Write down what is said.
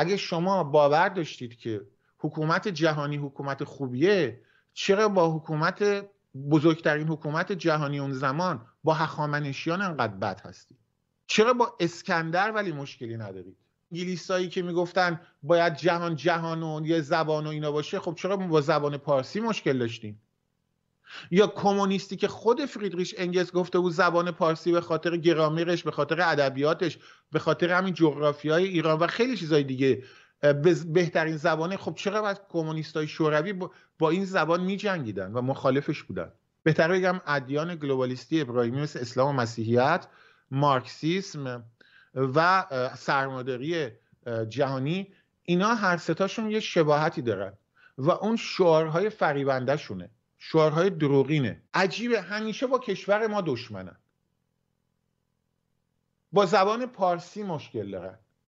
اگه شما باور داشتید که حکومت جهانی حکومت خوبیه چرا با حکومت بزرگترین حکومت جهانی اون زمان با هخامنشیان انقدر بد هستید چرا با اسکندر ولی مشکلی ندارید انگلیسایی که میگفتن باید جهان جهان و یه زبان و اینا باشه خب چرا با زبان پارسی مشکل داشتیم یا کمونیستی که خود فریدریش انگلس گفته بود زبان پارسی به خاطر گرامرش به خاطر ادبیاتش به خاطر همین جغرافیای ایران و خیلی چیزای دیگه بهترین زبانه خب چرا کمونیست کمونیستای شوروی با این زبان جنگیدن و مخالفش بودن بهتر بگم ادیان گلوبالیستی ابراهیمی مثل اسلام و مسیحیت مارکسیسم و سرمادری جهانی اینا هر ستاشون یه شباهتی دارن و اون شعارهای فریبنده شعارهای دروغینه عجیبه همیشه با کشور ما دشمنن با زبان پارسی مشکل دارن